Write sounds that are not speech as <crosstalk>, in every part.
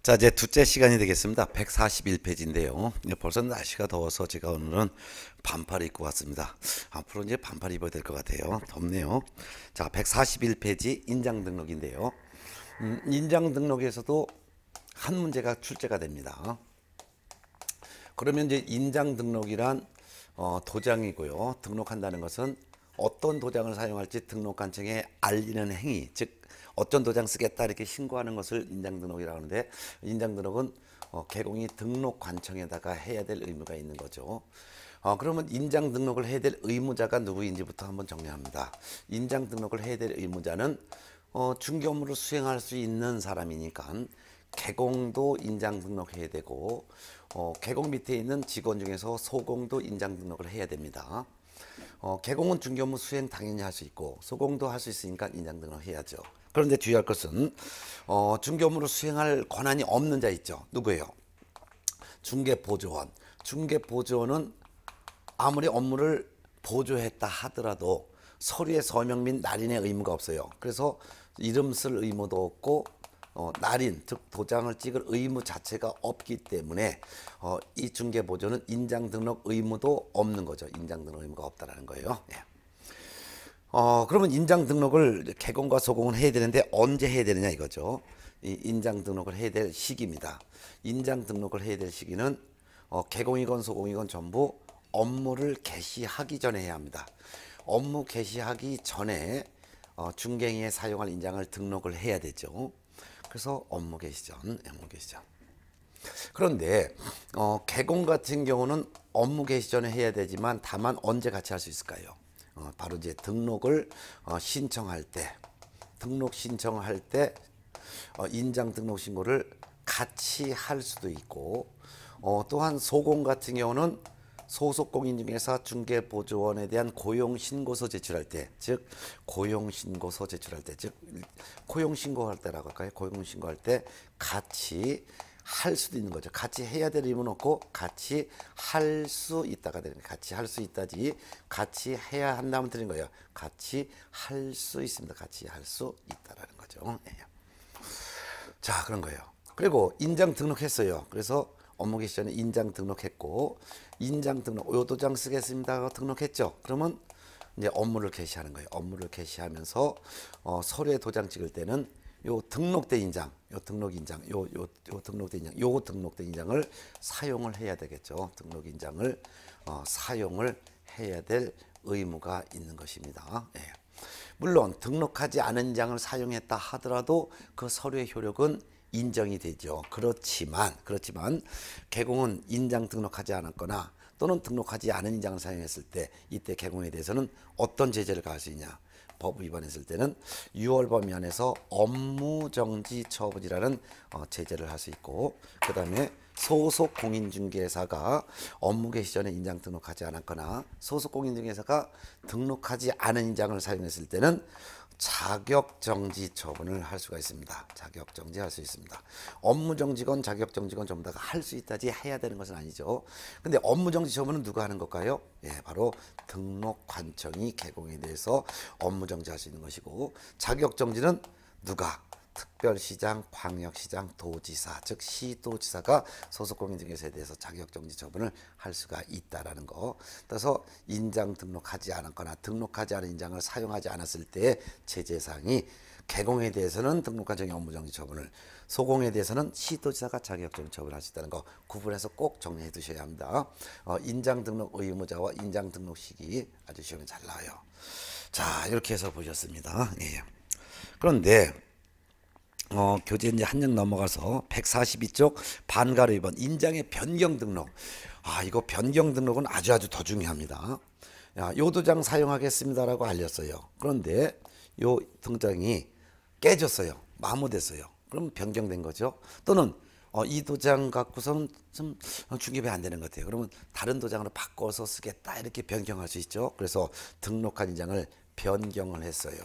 자, 이제 두째 시간이 되겠습니다. 141페이지인데요. 벌써 날씨가 더워서 제가 오늘은 반팔 입고 왔습니다. 앞으로 이제 반팔 입어야 될 것 같아요. 덥네요. 자, 141페이지 인장 등록인데요. 음, 인장 등록에서도 한 문제가 출제가 됩니다. 그러면 이제 인장 등록이란 어, 도장이고요. 등록한다는 것은 어떤 도장을 사용할지 등록관청에 알리는 행위, 즉 어떤 도장 쓰겠다 이렇게 신고하는 것을 인장등록이라고 하는데 인장등록은 어, 개공이 등록 관청에다가 해야 될 의무가 있는 거죠. 어, 그러면 인장 등록을 해야 될 의무자가 누구인지부터 한번 정리합니다. 인장 등록을 해야 될 의무자는 어, 중개업무를 수행할 수 있는 사람이니까 개공도 인장 등록해야 되고 어, 개공 밑에 있는 직원 중에서 소공도 인장 등록을 해야 됩니다. 어, 개공은 중개업무 수행 당연히 할 수 있고 소공도 할 수 있으니까 인장 등록해야죠. 그런데 주의할 것은 어, 중개 업무를 수행할 권한이 없는 자 있죠. 누구예요? 중개보조원. 중개보조원은 아무리 업무를 보조했다 하더라도 서류의 서명 및 날인의 의무가 없어요. 그래서 이름 쓸 의무도 없고 어, 날인 즉 도장을 찍을 의무 자체가 없기 때문에 어, 이 중개보조는 인장등록 의무도 없는 거죠. 인장등록 의무가 없다는 거예요. 예. 어, 그러면 인장 등록을 개공과 소공을 해야 되는데 언제 해야 되느냐 이거죠. 이 인장 등록을 해야 될 시기입니다. 인장 등록을 해야 될 시기는 어, 개공이건 소공이건 전부 업무를 개시하기 전에 해야 합니다. 업무 개시하기 전에 어, 중갱이에 사용할 인장을 등록을 해야 되죠. 그래서 업무 개시 전, 업무 개시 전. 그런데 어, 개공 같은 경우는 업무 개시 전에 해야 되지만 다만 언제 같이 할 수 있을까요? 어, 바로 이제 등록을 어, 신청할 때 등록 신청할 때 어, 인장 등록 신고를 같이 할 수도 있고 어, 또한 소공 같은 경우는 소속공인중개사 중개보조원에 대한 고용신고서 제출할 때, 즉 고용신고서 제출할 때, 즉 고용신고할 때라고 할까요? 고용신고할 때 같이 할 수도 있는 거죠. 같이 해야 될 의무는 없고 같이 할 수 있다가 되는 거예요. 같이 할 수 있다지 같이 해야 한다면 되는 거예요. 같이 할 수 있습니다. 같이 할 수 있다라는 거죠. 예. 자 그런 거예요. 그리고 인장 등록했어요. 그래서 업무 개시 전에 인장 등록했고 인장 등록 요도장 쓰겠습니다. 등록했죠. 그러면 이제 업무를 개시하는 거예요. 업무를 개시하면서 어, 서류에 도장 찍을 때는 요 등록된 인장, 요 등록 인장, 요요요 등록된 인장, 요 등록된 인장을 사용을 해야 되겠죠. 등록 인장을 어, 사용을 해야 될 의무가 있는 것입니다. 예. 물론 등록하지 않은 장을 사용했다 하더라도 그 서류의 효력은 인정이 되죠. 그렇지만 그렇지만 개공은 인장 등록하지 않았거나 또는 등록하지 않은 인장을 사용했을 때 이때 개공에 대해서는 어떤 제재를 가할 수 있냐? 법 위반했을 때는 6월 범위 안에서 업무정지 처분이라는 어, 제재를 할 수 있고 그 다음에 소속 공인중개사가 업무 개시 전에 인장 등록하지 않았거나 소속 공인중개사가 등록하지 않은 인장을 사용했을 때는 자격 정지 처분을 할 수가 있습니다. 자격 정지 할 수 있습니다. 업무 정지건 자격 정지건 전부 다할수 있다지 해야 되는 것은 아니죠. 근데 업무 정지 처분은 누가 하는 걸까요? 예, 바로 등록 관청이 개공에 대해서 업무 정지할 수 있는 것이고 자격 정지는 누가 특별시장, 광역시장, 도지사, 즉 시도지사가 소속공인중개사에 대해서 자격정지 처분을 할 수가 있다라는 거. 따라서 인장 등록하지 않았거나 등록하지 않은 인장을 사용하지 않았을 때 제재사항이 개공에 대해서는 등록한 정의 업무정지 처분을 소공에 대해서는 시도지사가 자격정지 처분할 을수 있다는 거 구분해서 꼭 정리해 두셔야 합니다. 어, 인장 등록 의무자와 인장 등록 시기 아주 시험에 잘 나와요. 자 이렇게 해서 보셨습니다. 예. 그런데 어, 교재 이제 한 장 넘어가서 142쪽 반가로 2번 인장의 변경 등록. 아, 이거 변경 등록은 아주 아주 더 중요합니다. 야, 요 도장 사용하겠습니다라고 알렸어요. 그런데 요 등장이 깨졌어요. 마모됐어요. 그럼 변경된 거죠. 또는 어, 이 도장 갖고서는 좀 중립이 안 되는 것 같아요. 그러면 다른 도장으로 바꿔서 쓰겠다 이렇게 변경할 수 있죠. 그래서 등록한 인장을 변경을 했어요.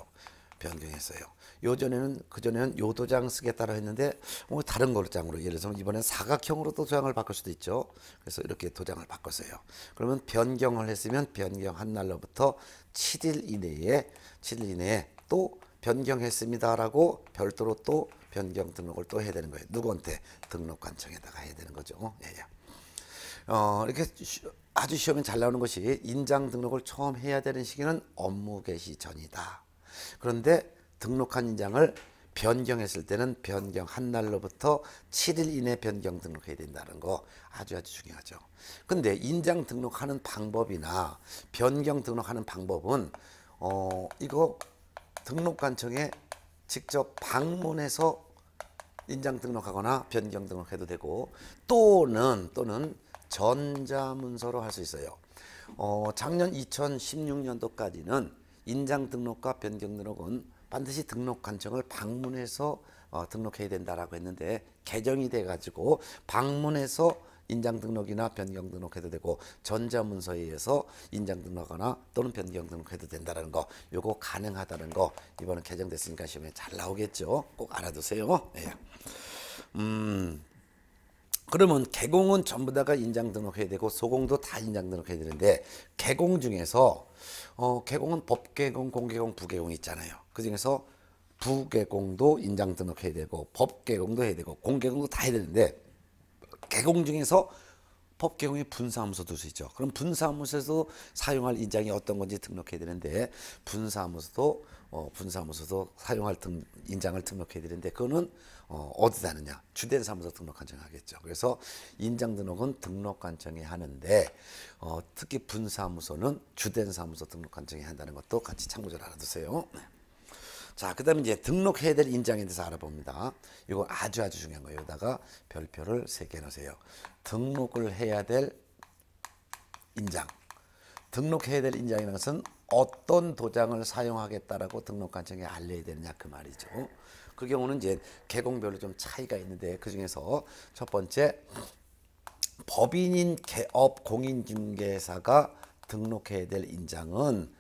변경했어요. 요전에는 그전에는 요도장 쓰겠다고 라 했는데 뭐 다른 걸장으로 예를 들어서 이번엔 사각형으로 또 도장을 바꿀 수도 있죠. 그래서 이렇게 도장을 바꿨어요. 그러면 변경을 했으면 변경한 날로부터 7일 이내에 7일 이내에 또 변경했습니다라고 별도로 또 변경 등록을 또 해야 되는 거예요. 누구한테 등록관청에다가 해야 되는 거죠. 어, 예, 예. 어, 이렇게 아주 시험에 잘 나오는 것이 인장 등록을 처음 해야 되는 시기는 업무 개시 전이다. 그런데 등록한 인장을 변경했을 때는 변경한 날로부터 7일 이내 변경 등록해야 된다는 거 아주 아주 중요하죠. 근데 인장 등록하는 방법이나 변경 등록하는 방법은 어 이거 등록관청에 직접 방문해서 인장 등록하거나 변경 등록해도 되고 또는 또는 전자문서로 할 수 있어요. 어 작년 2016년도까지는 인장 등록과 변경 등록은 반드시 등록 관청을 방문해서 어, 등록해야 된다라고 했는데 개정이 돼 가지고 방문해서 인장 등록이나 변경 등록해도 되고 전자문서에 의해서 인장 등록하거나 또는 변경 등록해도 된다는 거 요거 가능하다는 거 이번에 개정됐으니까 시험에 잘 나오겠죠 꼭 알아두세요 예. 음 그러면 개공은 전부 다가 인장 등록해야 되고 소공도 다 인장 등록해야 되는데 개공 중에서 어, 개공은 법개공, 공개공, 부개공 있잖아요. 그중에서 부개공도 인장 등록해야 되고 법개공도 해야 되고 공개공도 다 해야 되는데 개공 중에서 법개공의 분사무소도 있죠. 그럼 분사무소에서 사용할 인장이 어떤 건지 등록해야 되는데 분사무소도 어, 분사무소도 사용할 등, 인장을 등록해야 되는데 그거는 어, 어디다 하느냐 주된 사무소 등록관청 하겠죠. 그래서 인장 등록은 등록관청이 하는데 어, 특히 분사무소는 주된 사무소 등록관청이 한다는 것도 같이 참고좀 알아두세요. 자, 그 다음에 이제 등록해야 될 인장에 대해서 알아봅니다. 이거 아주 아주 중요한 거예요. 여기다가 별표를 3개 넣으세요. 등록을 해야 될 인장. 등록해야 될 인장이라는 것은 어떤 도장을 사용하겠다라고 등록관청에 알려야 되느냐 그 말이죠. 그 경우는 이제 개공별로 좀 차이가 있는데 그 중에서 첫 번째 법인인 개업 공인중개사가 등록해야 될 인장은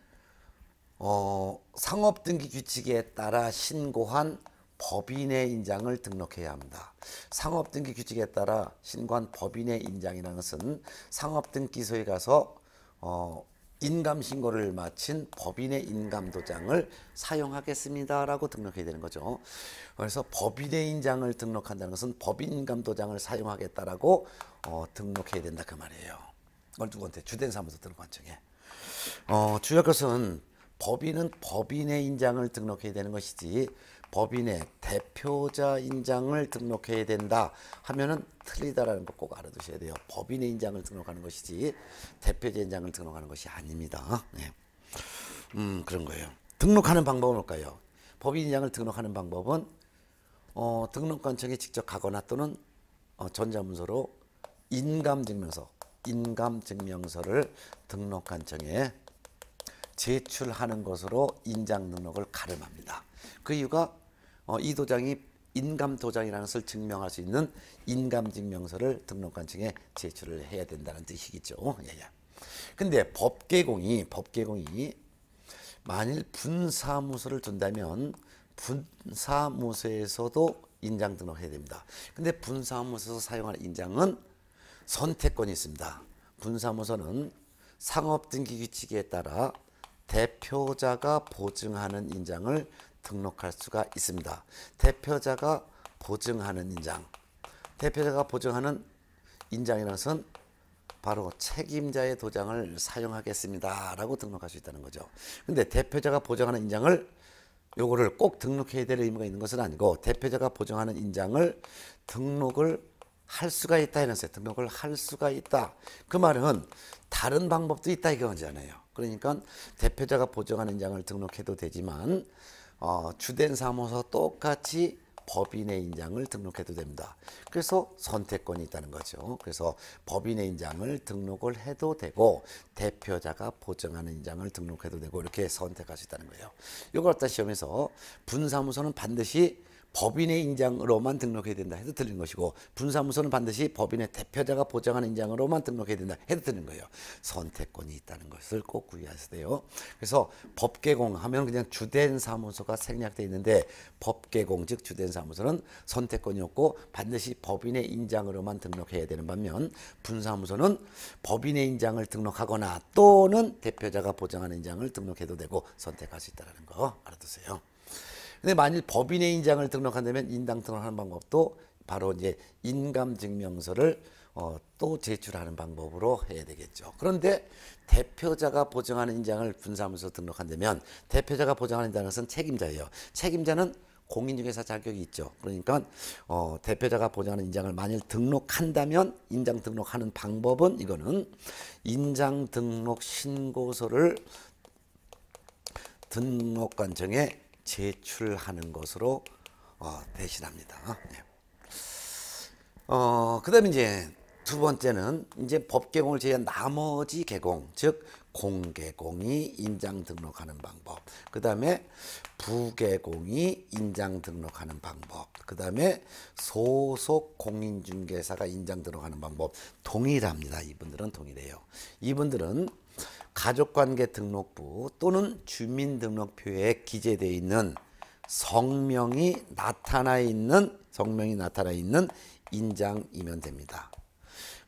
어, 상업 등기 규칙에 따라 신고한 법인의 인장을 등록해야 합니다. 상업 등기 규칙에 따라 신고한 법인의 인장이라는 것은 상업 등기소에 가서 어, 인감 신고를 마친 법인의 인감 도장을 사용하겠습니다라고 등록해야 되는 거죠. 그래서 법인의 인장을 등록한다는 것은 법인 감 도장을 사용하겠다라고 어, 등록해야 된다 그 말이에요. 오늘 두 번째 주된 사무소 등록 관청에 어, 주요 것은 법인은 법인의 인장을 등록해야 되는 것이지 법인의 대표자 인장을 등록해야 된다 하면은 틀리다라는 거 꼭 알아두셔야 돼요. 법인의 인장을 등록하는 것이지 대표자 인장을 등록하는 것이 아닙니다. 네. 음 그런 거예요. 등록하는 방법은 뭘까요? 법인 인장을 등록하는 방법은 어, 등록관청에 직접 가거나 또는 어, 전자문서로 인감증명서, 인감증명서를 등록관청에 제출하는 것으로 인장 등록을 가름합니다. 그 이유가 어, 이 도장이 인감 도장이라는 것을 증명할 수 있는 인감 증명서를 등록관 측에 제출을 해야 된다는 뜻이겠죠. 예, 예. 데 법계공이 법계공이 만일 분사무소를 둔다면 분사무소에서도 인장 등록해야 됩니다. 근데 분사무소에서 사용하 인장은 선택권이 있습니다. 분사무소는 상업등기 규칙에 따라 대표자가 보증하는 인장을 등록할 수가 있습니다. 대표자가 보증하는 인장. 대표자가 보증하는 인장이라는 것은 바로 책임자의 도장을 사용하겠습니다. 라고 등록할 수 있다는 거죠. 근데 대표자가 보증하는 인장을 요거를 꼭 등록해야 될 의무가 있는 것은 아니고 대표자가 보증하는 인장을 등록을 할 수가 있다 이런 등록을 할 수가 있다. 그 말은 다른 방법도 있다 이거잖아요. 그러니까 대표자가 보정하는인 장을 등록해도 되지만 어, 주된 사무소 똑같이 법인의 인장을 등록해도 됩니다. 그래서 선택권이 있다는 거죠. 그래서 법인의 인장을 등록을 해도 되고 대표자가 보증하는 인장을 등록해도 되고 이렇게 선택할 수 있다는 거예요. 이걸 갖다 시험에서 분사무소는 반드시 법인의 인장으로만 등록해야 된다 해도 틀린 것이고 분사무소는 반드시 법인의 대표자가 보장하는 인장으로만 등록해야 된다 해도 틀린 거예요. 선택권이 있다는 것을 꼭구의하셔요 그래서 법개공 하면 그냥 주된 사무소가 생략돼 있는데 법개공 즉 주된 사무소는 선택권이 없고 반드시 법인의 인장으로만 등록해야 되는 반면 분사무소는 법인의 인장을 등록하거나 또는 대표자가 보장하는 인장을 등록해도 되고 선택할 수 있다는 거 알아두세요. 근데 만일 법인의 인장을 등록한다면 인당 등록하는 방법도 바로 이제 인감 증명서를 어, 또 제출하는 방법으로 해야 되겠죠. 그런데 대표자가 보증하는 인장을 분사무소 등록한다면 대표자가 보증하는 인장은 책임자예요. 책임자는 공인중개사 자격이 있죠. 그러니까 어, 대표자가 보증하는 인장을 만일 등록한다면 인장 등록하는 방법은 이거는 인장 등록 신고서를 등록관청에 제출하는 것으로 어, 대신합니다. 네. 어, 그다음 이제 두 번째는 이제 법 개공을 제외한 나머지 개공, 즉 공개공이 인장 등록하는 방법. 그다음에 부개공이 인장 등록하는 방법. 그다음에 소속 공인중개사가 인장 등록하는 방법 동일합니다. 이분들은 동일해요. 이분들은 가족관계 등록부 또는 주민등록표에 기재되어 있는 성명이 나타나 있는 성명이 나타나 있는 인장이면 됩니다.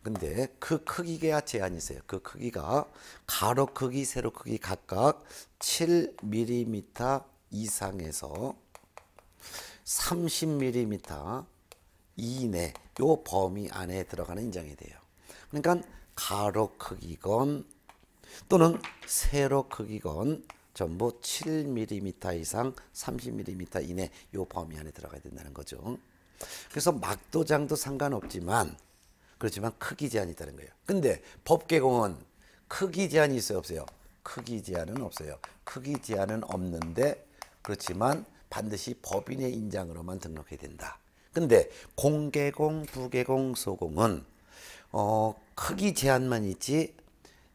근데 그 크기가 제한이 있요그 크기가 가로 크기, 세로 크기 각각 7mm 이상에서 30mm 이내 요 범위 안에 들어가는 인장이 돼요. 그러니까 가로 크기건 또는 세로 크기건 전부 7mm 이상 30mm 이내 요 범위 안에 들어가야 된다는 거죠. 그래서 막도장도 상관없지만 그렇지만 크기 제한이 있다는 거예요. 근데 법 개공은 크기 제한이 있어요, 없어요? 크기 제한은 없어요. 크기 제한은 없는데 그렇지만 반드시 법인의 인장으로만 등록해야 된다. 근데 공개공, 부개공, 소공은 어, 크기 제한만 있지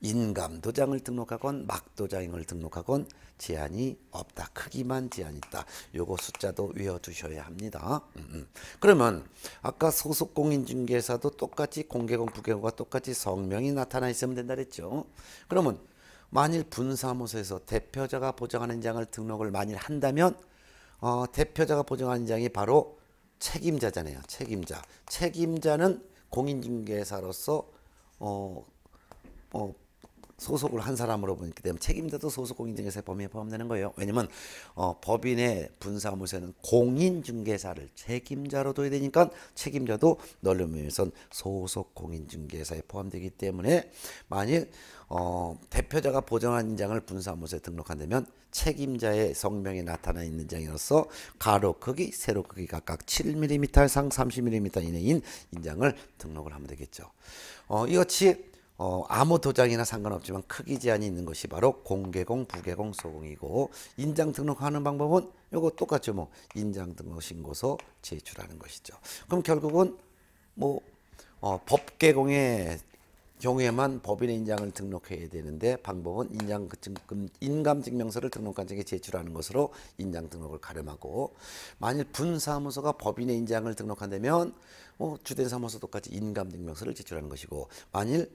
인감 도장을 등록하건 막 도장을 등록하건 제한이 없다. 크기만 제한 있다. 요거 숫자도 외워두셔야 합니다. 음음. 음. 그러면 아까 소속공인중개사도 똑같이 공개공 부개공과 똑같이 성명이 나타나 있으면 된다 그랬죠. 그러면 만일 분사무소에서 대표자가 보장하는 장을 등록을 만일 한다면 어, 대표자가 보장하는 장이 바로 책임자잖아요. 책임자. 책임자는 공인중개사로서 어, 어, 소속을 한 사람으로 보기 때문에 책임자도 소속 공인중개사 범위에 포함되는 거예요. 왜냐면 어, 법인의 분사무소는 공인중개사를 책임자로 둬야 되니까 책임자도 넓은 의미에선 소속 공인중개사에 포함되기 때문에 만일 어, 대표자가 보정한 인장을 분사무소에 등록한다면 책임자의 성명에 나타나 있는 장이로서 가로 크기, 세로 크기 각각 7mm 상 30mm 이내인 인장을 등록을 하면 되겠죠. 어, 이같이 어, 아무 도장이나 상관없지만 크기 제한이 있는 것이 바로 공개공, 부개공, 소공이고 인장 등록하는 방법은 요거 똑같죠. 뭐 인장 등록 신고서 제출하는 것이죠. 그럼 결국은 뭐 어, 법개공의 경우에만 법인의 인장을 등록해야 되는데 방법은 인장 그 증금 인감증명서를 등록관청에 제출하는 것으로 인장 등록을 가름하고 만일 분사무소가 법인의 인장을 등록한다면 뭐 주된 사무소 똑같이 인감증명서를 제출하는 것이고 만일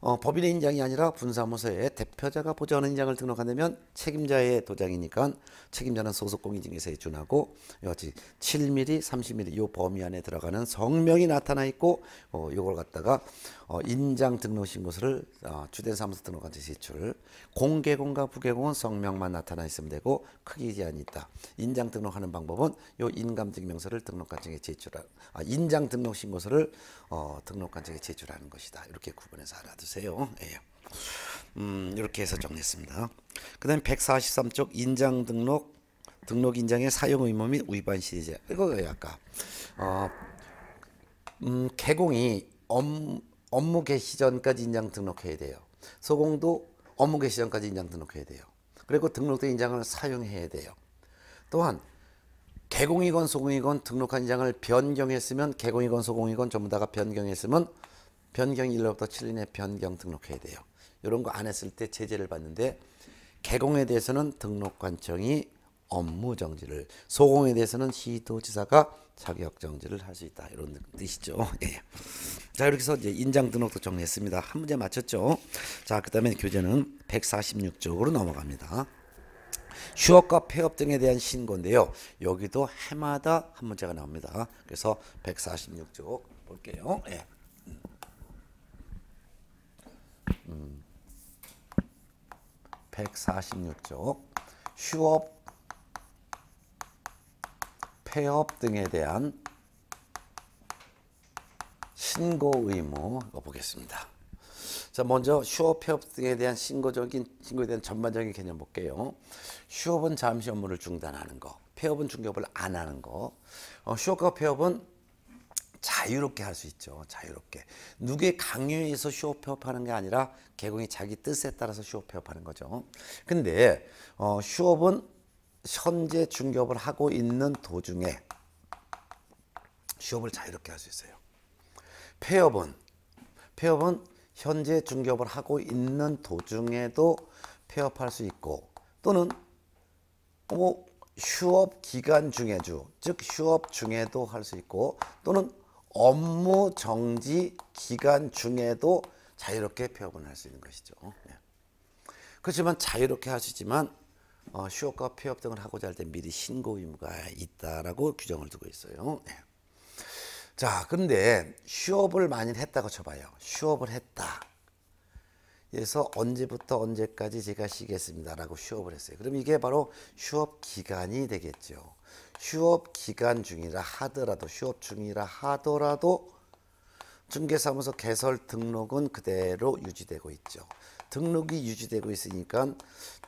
어, 법인의 인장이 아니라 분사무소에 대표자가 보좌하는 인장을 등록한다면 책임자의 도장이니까 책임자는 소속공인중개사에 준하고 여지 7mm, 30mm 요 범위 안에 들어가는 성명이 나타나 있고 어, 요걸 갖다가 어, 인장 등록 신고서를 어, 주된 사무소 등록한테 제출. 공개공과 부개공은 성명만 나타나 있으면 되고 크기 제한이 있다. 인장 등록하는 방법은 요 인감증명서를 등록관청에 제출하 아, 인장 등록 신고서를 어, 등록관청에 제출하는 것이다. 이렇게 구분해서 알아두세요. 예. 음, 이렇게 해서 정리했습니다. 그다음 143쪽 인장 등록 등록 인장의 사용 의무 및 위반 시제 이거예요 아까. 어, 음, 개공이 엄 업무 개시 전까지 인장 등록해야 돼요. 소공도 업무 개시 전까지 인장 등록해야 돼요. 그리고 등록된 인장을 사용해야 돼요. 또한 개공이건 소공이건 등록한 인장을 변경했으면 개공이건 소공이건 전부 다가 변경했으면 변경 1로부터 7인의 변경 등록해야 돼요. 이런 거 안 했을 때 제재를 받는데 개공에 대해서는 등록 관청이 업무 정지를 소공에 대해서는 시도지사가 자격 정지를 할 수 있다 이런 뜻이죠. <laughs> 예. 자 이렇게 해서 이제 인장 등록도 정리했습니다. 한 문제 맞췄죠. 자 그다음에 교재는 146쪽으로 넘어갑니다. 휴업과 폐업 등에 대한 신고인데요. 여기도 해마다 한 문제가 나옵니다. 그래서 146쪽 볼게요. 예. 음. 146쪽 음. 휴업 폐업 등에 대한 신고 의무 보겠습니다. 자, 먼저 휴업 폐업 등에 대한 신고적인 신고에 대한 전반적인 개념 볼게요. 휴업은 잠시 업무를 중단하는 거, 폐업은 중개업을 안 하는 거. 어, 휴업과 폐업은 자유롭게 할 수 있죠. 자유롭게. 누구의 강요에서 휴업 폐업하는 게 아니라 개공이 자기 뜻에 따라서 휴업 폐업하는 거죠. 근데 어, 휴업은 현재 중개업을 하고 있는 도중에 취업을 자유롭게 할 수 있어요. 폐업은 폐업은 현재 중개업을 하고 있는 도중에도 폐업할 수 있고 또는 뭐 휴업 기간 중에도 즉 휴업 중에도 할 수 있고 또는 업무 정지 기간 중에도 자유롭게 폐업을 할 수 있는 것이죠. 예. 그렇지만 자유롭게 하시지만 어, 취업과 폐업 등을 하고자 할 때 미리 신고 의무가 있다라고 규정을 두고 있어요. 네. 자, 그런데 취업을 많이 했다고 쳐봐요. 취업을 했다. 그래서 언제부터 언제까지 제가 쉬겠습니다라고 취업을 했어요. 그럼 이게 바로 취업 기간이 되겠죠. 취업 기간 중이라 하더라도 취업 중이라 하더라도 중개사무소 개설 등록은 그대로 유지되고 있죠. 등록이 유지되고 있으니까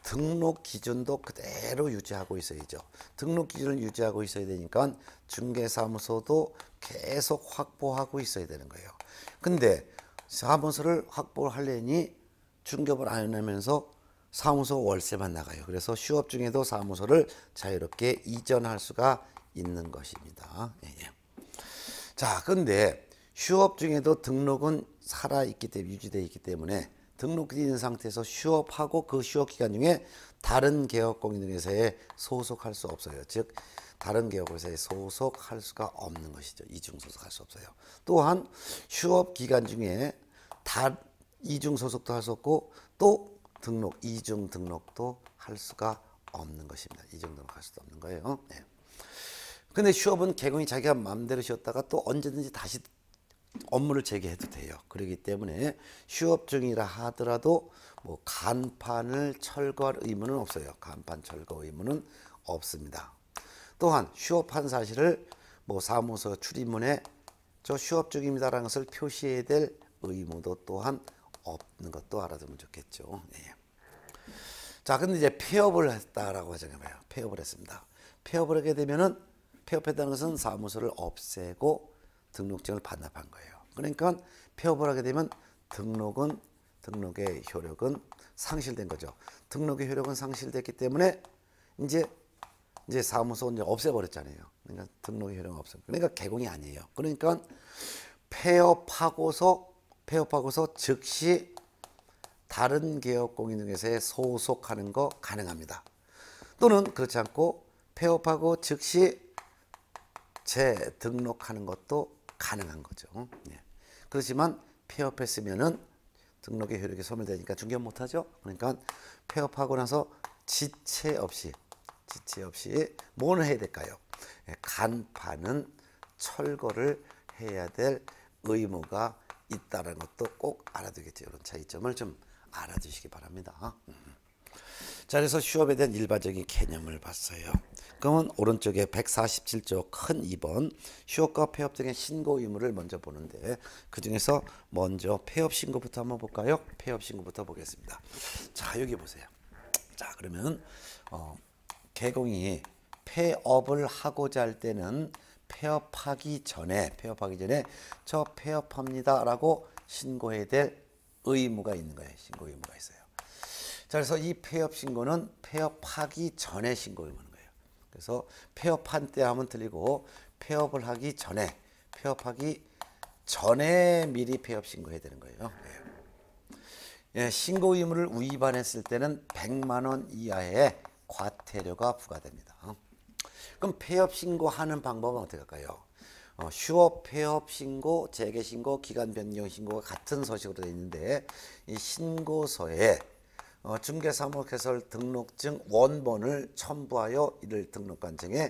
등록 기준도 그대로 유지하고 있어야죠. 등록 기준을 유지하고 있어야 되니까 중개사무소도 계속 확보하고 있어야 되는 거예요. 근데 사무소를 확보를 하려니 중개업을 안해내면서 사무소 월세만 나가요. 그래서 휴업 중에도 사무소를 자유롭게 이전할 수가 있는 것입니다. 예, 예. 자, 근데 휴업 중에도 등록은 살아 있기 때문에 유지되어 있기 때문에 등록된 상태에서 휴업하고 그 휴업 기간 중에 다른 개업공인회사에 소속할 수 없어요. 즉 다른 개업회사에 소속할 수가 없는 것이죠. 이중 소속할 수 없어요. 또한 휴업 기간 중에 다 이중 소속도 할 수 없고 또 등록 이중 등록도 할 수가 없는 것입니다. 이중 등록할 수도 없는 거예요. 네. 근데 휴업은 개공이 자기가 마음대로 쉬었다가 또 언제든지 다시 업무를 재개해도 돼요. 그렇기 때문에 휴업 중이라 하더라도 뭐 간판을 철거할 의무는 없어요. 간판 철거 의무는 없습니다. 또한 휴업한 사실을 뭐 사무소 출입문에 저 휴업 중입니다라는 것을 표시해야 될 의무도 또한 없는 것도 알아두면 좋겠죠. 네. 자, 근데 이제 폐업을 했다라고 하자면 요 폐업을 했습니다. 폐업을 하게 되면은 폐업했다는 것은 사무소를 없애고 등록증을 반납한 거예요. 그러니까 폐업을 하게 되면 등록은 등록의 효력은 상실된 거죠. 등록의 효력은 상실됐기 때문에 이제 이제 사무소 이제 없애버렸잖아요. 그러니까 등록의 효력 없어. 그러니까 개공이 아니에요. 그러니까 폐업하고서 폐업하고서 즉시 다른 개업공인중개사에 소속하는 거 가능합니다. 또는 그렇지 않고 폐업하고 즉시 재등록하는 것도 가능한 거죠. 예. 그렇지만 폐업했으면은 등록의 효력이 소멸되니까 중견 못하죠. 그러니까 폐업하고 나서 지체 없이 지체 없이 뭘 해야 될까요? 예, 간판은 철거를 해야 될 의무가 있다는 것도 꼭 알아두겠죠. 이런 차이점을 좀 알아주시기 바랍니다. 음. 자, 그래서 휴업에 대한 일반적인 개념을 봤어요. 그러면 오른쪽에 147조 큰 2번 휴업과 폐업 등의 신고 의무를 먼저 보는데 그 중에서 먼저 폐업 신고부터 한번 볼까요? 폐업 신고부터 보겠습니다. 자, 여기 보세요. 자, 그러면 어, 개공이 폐업을 하고자 할 때는 폐업하기 전에 폐업하기 전에 저 폐업합니다라고 신고해야 될 의무가 있는 거예요. 신고 의무가 있어요. 자, 그래서 이 폐업 신고는 폐업하기 전에 신고를 거는 거예요. 그래서 폐업한 때 하면 틀리고 폐업을 하기 전에 폐업하기 전에 미리 폐업 신고해야 되는 거예요. 네. 예, 신고 의무를 위반했을 때는 100만 원 이하의 과태료가 부과됩니다. 그럼 폐업 신고하는 방법은 어떻게 할까요? 어, 휴업, 폐업 신고, 재개 신고, 기간 변경 신고가 같은 서식으로 되어 있는데 이 신고서에 어, 중개사무개설 등록증 원본을 첨부하여 이를 등록관청에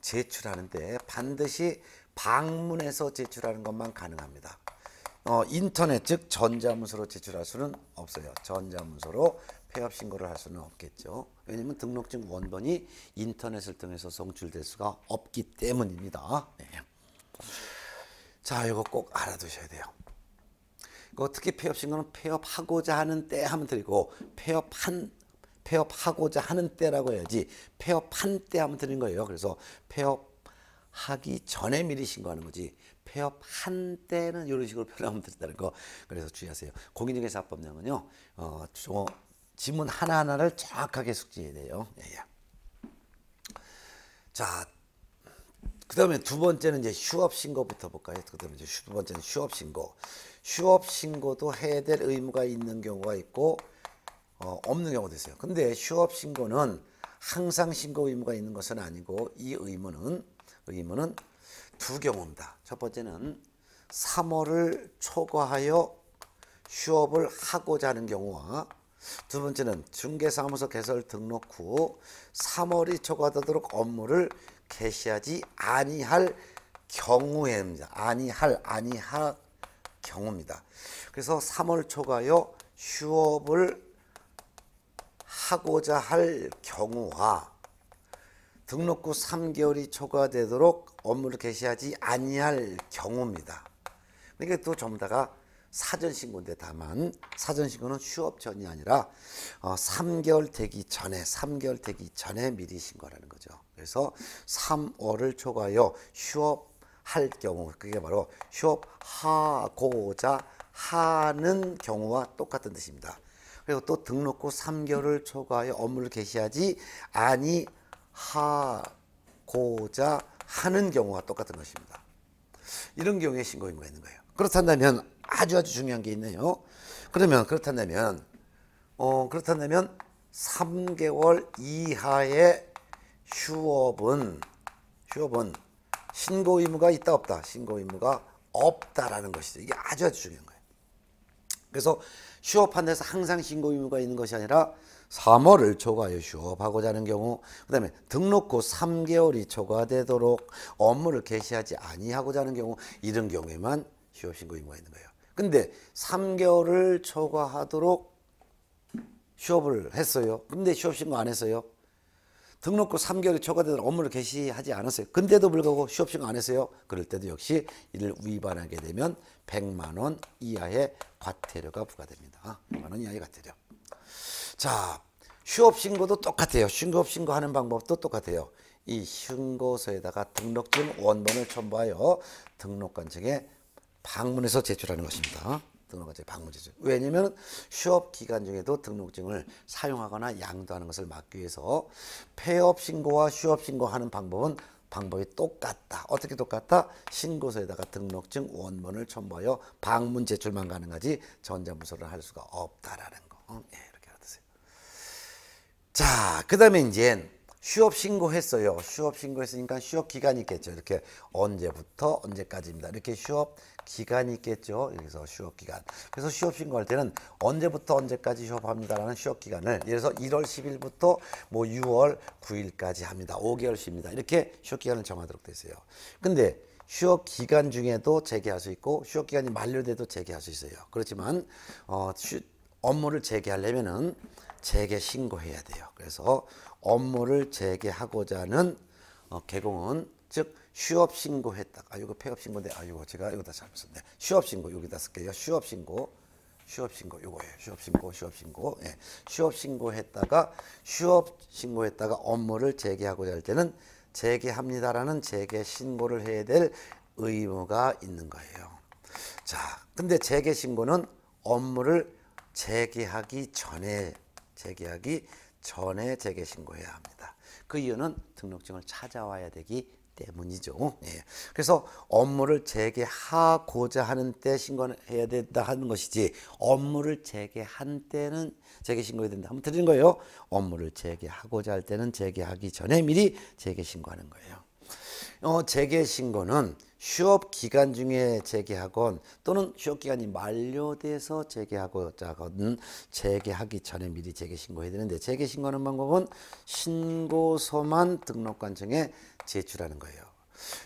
제출하는데 반드시 방문해서 제출하는 것만 가능합니다. 어, 인터넷 즉 전자문서로 제출할 수는 없어요. 전자문서로 폐업 신고를 할 수는 없겠죠. 왜냐하면 등록증 원본이 인터넷을 통해서 송출될 수가 없기 때문입니다. 네. 자, 이거 꼭 알아두셔야 돼요. 특히 폐업 신고는 폐업하고자 하는 때 하면 드리고 폐업한 폐업하고자 하는 때라고 해야지 폐업한 때 하면 드린 거예요. 그래서 폐업하기 전에 미리 신고하는 거지 폐업한 때는 이런 식으로 표현하면 된다는 거 그래서 주의하세요. 공인중개사법령은요. 어, 저, 지문 하나하나를 정확하게 숙지해야 돼요. 예, 예. 자, 그 다음에 두 번째는 이제 휴업 신고부터 볼까요? 그 다음에 이제 두 번째는 휴업 신고. 휴업 신고도 해야 될 의무가 있는 경우가 있고 어, 없는 경우도 있어요. 근데 휴업 신고는 항상 신고 의무가 있는 것은 아니고 이 의무는 의무는 두 경우입니다. 첫 번째는 3월을 초과하여 휴업을 하고자 하는 경우와 두 번째는 중개사무소 개설 등록 후 3월이 초과되도록 업무를 개시하지 아니할 경우에입니다. 아니할 아니하 경우입니다. 그래서 3월 초가요 휴업을 하고자 할 경우와 등록 후 3개월이 초과되도록 업무를 개시하지 아니할 경우입니다. 그러니까 또 전부 다가 사전신고인데 다만 사전신고는 휴업 전이 아니라 어, 3개월 되기 전에 3개월 되기 전에 미리 신고라는 거죠. 그래서 3월을 초과하여 휴업 할 경우 그게 바로 취업하고자 하는 경우와 똑같은 뜻입니다. 그리고 또 등록 후 3개월을 초과하여 업무를 개시하지 아니 하고자 하는 경우와 똑같은 것입니다. 이런 경우에 신고 의무 있는 거예요. 그렇다면 아주 아주 중요한 게 있네요. 그러면 그렇다면 어 그렇다면 3개월 이하의 휴업은 휴업은 신고 의무가 있다 없다. 신고 의무가 없다라는 것이죠. 이게 아주 아주 중요한 거예요. 그래서 취업한데서 항상 신고 의무가 있는 것이 아니라 3월을 초과하여 취업하고자 하는 경우 그 다음에 등록 후 3개월이 초과되도록 업무를 개시하지 아니하고자 하는 경우 이런 경우에만 취업신고 의무가 있는 거예요. 근데 3개월을 초과하도록 취업을 했어요. 근데 취업신고 안 했어요. 등록금 3개월이 초과되는 업무를 개시하지 않았어요. 근데도 불구하고 취업신고 안 했어요. 그럴 때도 역시 이를 위반하게 되면 100만 원 이하의 과태료가 부과됩니다. 100만 원 이하의 과태료. 자, 취업신고도 똑같아요. 신업신고 하는 방법도 똑같아요. 이 신고서에다가 등록증 원본을 첨부하여 등록관청에 방문해서 제출하는 것입니다. 등록증 방문제죠. 왜냐하면 휴업 기간 중에도 등록증을 사용하거나 양도하는 것을 막기 위해서 폐업 신고와 휴업 신고하는 방법은 방법이 똑같다. 어떻게 똑같다? 신고서에다가 등록증 원본을 첨부하여 방문 제출만 가능하지 전자문서를 할 수가 없다라는 거. 어? 예, 이렇게 알아두세요. 자, 그 다음에 이제 휴업 신고했어요. 휴업 신고했으니까 휴업 기간이 있겠죠. 이렇게 언제부터 언제까지입니다. 이렇게 휴업 기간이 있겠죠. 여기서 휴업 기간. 그래서 휴업 신고할 때는 언제부터 언제까지 휴업합니다라는 휴업 기간을 예를 들어서 1월 10일부터 뭐 6월 9일까지 합니다. 5개월 씩입니다 이렇게 휴업 기간을 정하도록 되어 있어요. 근데 휴업 기간 중에도 재개할 수 있고 휴업 기간이 만료돼도 재개할 수 있어요. 그렇지만 어, 휴, 업무를 재개하려면은 재개 신고해야 돼요. 그래서 업무를 재개하고자 하는 어, 개공은 즉 휴업 신고했다. 아 이거 폐업 신고인데 아 이거 제가 이거 다 잘못 썼네. 휴업 신고 여기다 쓸게요. 휴업 신고. 휴업 신고 요거예요. 휴업 신고, 휴업 신고. 예. 휴업 신고했다가 휴업 신고했다가 업무를 재개하고자 할 때는 재개합니다라는 재개 신고를 해야 될 의무가 있는 거예요. 자, 근데 재개 신고는 업무를 재개하기 전에 재개하기 전에 재개 신고해야 합니다. 그 이유는 등록증을 찾아와야 되기 때문이죠. 예. 그래서 업무를 재개하고자 하는 때 신고해야 된다 하는 것이지 업무를 재개한 때는 재개 신고해야 된다. 한번 들은 거예요. 업무를 재개하고자 할 때는 재개하기 전에 미리 재개 신고하는 거예요. 어, 재개 신고는 휴업 기간 중에 재개하건 또는 휴업 기간이 만료돼서 재개하고자 하건 재개하기 전에 미리 재개 신고해야 되는데 재개 신고하는 방법은 신고서만 등록관청에 제출하는 거예요.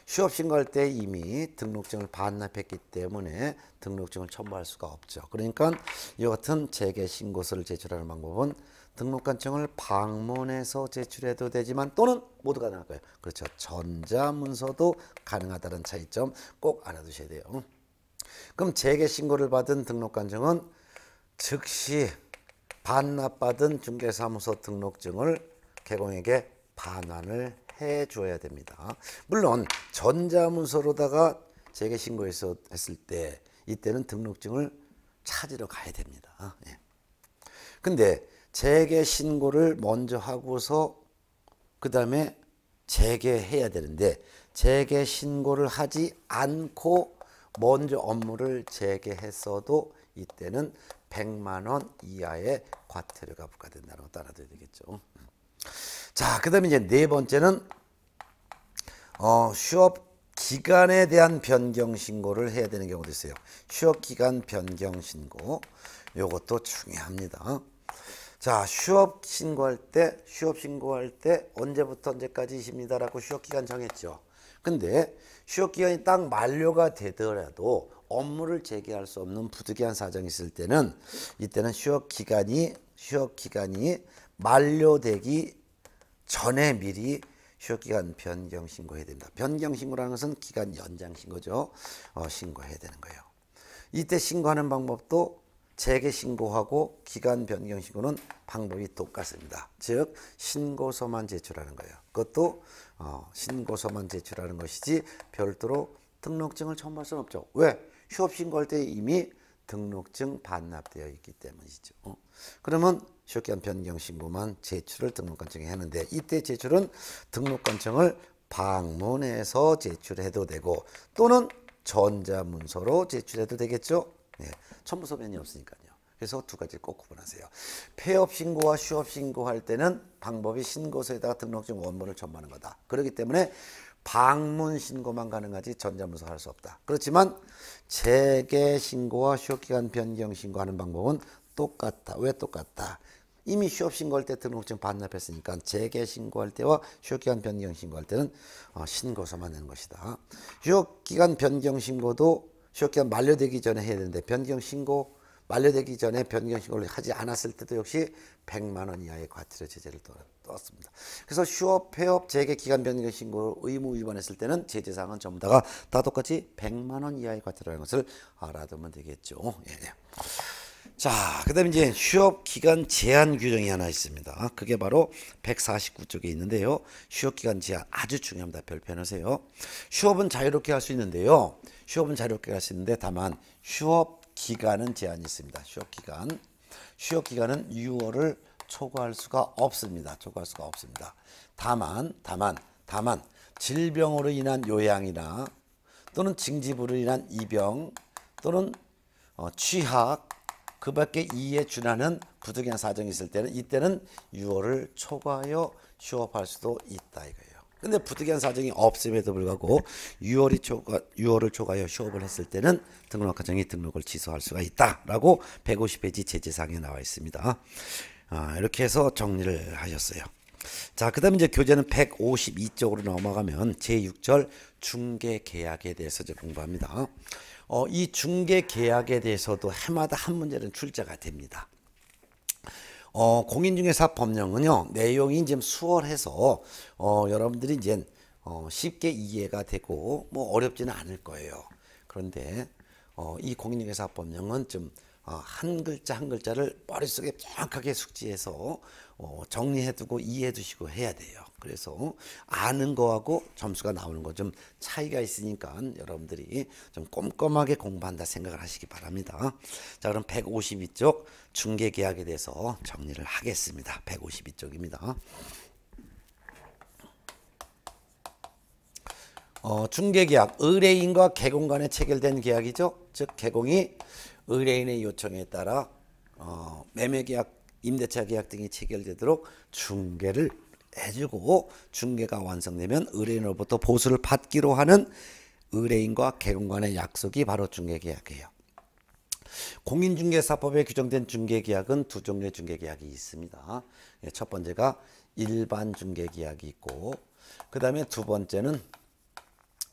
취업 신고할 때 이미 등록증을 반납했기 때문에 등록증을 첨부할 수가 없죠. 그러니까 이와 같은 재개 신고서를 제출하는 방법은 등록관청을 방문해서 제출해도 되지만 또는 모두 가능할 거예요. 그렇죠. 전자문서도 가능하다는 차이점 꼭 알아두셔야 돼요. 그럼 재개 신고를 받은 등록관청은 즉시 반납받은 중개사무소 등록증을 개공에게 반환을 해줘야 됩니다. 물론 전자문서로다가 재개 신고해서 했을 때 이때는 등록증을 찾으러 가야 됩니다. 예. 근데 재개 신고를 먼저 하고서 그 다음에 재개해야 되는데 재개 신고를 하지 않고 먼저 업무를 재개했어도 이때는 100만 원 이하의 과태료가 부과된다는 것도 알아둬야 되겠죠. 자, 그 다음에 이제 네 번째는 어, 취업 기간에 대한 변경 신고를 해야 되는 경우도 있어요. 취업 기간 변경 신고. 요것도 중요합니다. 자, 취업 신고할 때, 취업 신고할 때 언제부터 언제까지십니다라고 취업 기간 정했죠. 근데 취업 기간이 딱 만료가 되더라도 업무를 재개할 수 없는 부득이한 사정이 있을 때는 이때는 취업 기간이 취업 기간이 만료되기 전에 미리 휴업기간 변경 신고해야 됩니다 변경 신고라는 것은 기간 연장 신고죠. 어, 신고해야 되는 거예요. 이때 신고하는 방법도 재개 신고하고 기간 변경 신고는 방법이 똑같습니다. 즉 신고서만 제출하는 거예요. 그것도 어, 신고서만 제출하는 것이지 별도로 등록증을 첨부할 수는 없죠. 왜? 휴업 신고할 때 이미 등록증 반납되어 있기 때문이죠. 어? 그러면 쇼한 변경 신고만 제출을 등록관청에 하는데 이때 제출은 등록관청을 방문해서 제출해도 되고 또는 전자문서로 제출해도 되겠죠. 네, 첨부서 면이 없으니까요. 그래서 두 가지를 꼭 구분하세요. 폐업 신고와 휴업 신고할 때는 방법이 신고서에다가 등록증 원본을 첨부하는 거다. 그렇기 때문에 방문 신고만 가능하지 전자문서 할 수 없다. 그렇지만 재개 신고와 휴업기간 변경 신고하는 방법은 똑같다. 왜 똑같다? 이미 휴업 신고할 때 등록증 반납했으니까 재개 신고할 때와 휴업기간 변경 신고할 때는 어, 신고서만 내는 것이다. 휴업기간 변경 신고도 휴업기간 만료되기 전에 해야 되는데 변경 신고 만료되기 전에 변경 신고를 하지 않았을 때도 역시 100만 원 이하의 과태료 제재를 떴습니다. 그래서 휴업, 폐업, 재개 기간 변경 신고 의무 위반했을 때는 제재 사항은 전부 다가 다 똑같이 100만 원 이하의 과태료라는 것을 알아두면 되겠죠. 예, 예. 자, 그 다음에 이제 휴업 기간 제한 규정이 하나 있습니다. 그게 바로 149쪽에 있는데요. 휴업 기간 제한 아주 중요합니다. 별표하세요 휴업은 자유롭게 할 수 있는데요. 휴업은 자유롭게 할 수 있는데 다만 휴업 기간은 제한이 있습니다. 휴업 기간. 휴업 기간은 6월을 초과할 수가 없습니다. 초과할 수가 없습니다. 다만, 다만, 다만 질병으로 인한 요양이나 또는 징집으로 인한 이병 또는 어, 취학 그 밖에 이에 준하는 부득이한 사정이 있을 때는 이때는 유월을 초과하여 휴업할 수도 있다 이거예요. 근데 부득이한 사정이 없음에도 불구하고 유월이 초과 유월을 초과하여 휴업을 했을 때는 등록과정이 등록을 취소할 수가 있다라고 150페이지 제재상에 나와 있습니다. 아, 이렇게 해서 정리를 하셨어요. 자, 그다음에 이제 교재는 152쪽으로 넘어가면 제6절 중개 계약에 대해서 이제 공부합니다. 어, 이 중개 계약에 대해서도 해마다 한 문제는 출제가 됩니다. 어, 공인중개사 법령은요 내용이 이제 수월해서 어, 여러분들이 이제 어, 쉽게 이해가 되고 뭐 어렵지는 않을 거예요. 그런데 어, 이 공인중개사 법령은 좀 어, 글자 한 글자를 머릿속에 정확하게 숙지해서 어, 정리해두고 이해해두시고 해야 돼요. 그래서 아는 거하고 점수가 나오는 거 좀 차이가 있으니까 여러분들이 좀 꼼꼼하게 공부한다 생각을 하시기 바랍니다. 자 그럼 152쪽 중개계약에 대해서 정리를 하겠습니다. 152쪽입니다. 어, 중개계약, 의뢰인과 개공 간에 체결된 계약이죠. 즉 개공이 의뢰인의 요청에 따라 어, 매매계약 임대차 계약 등이 체결되도록 중개를 해주고 중개가 완성되면 의뢰인으로부터 보수를 받기로 하는 의뢰인과 개공관의 약속이 바로 중개계약이에요. 공인중개사법에 규정된 중개계약은 두 종류의 중개계약이 있습니다. 예, 첫 번째가 일반 중개계약이 있고 그 다음에 두 번째는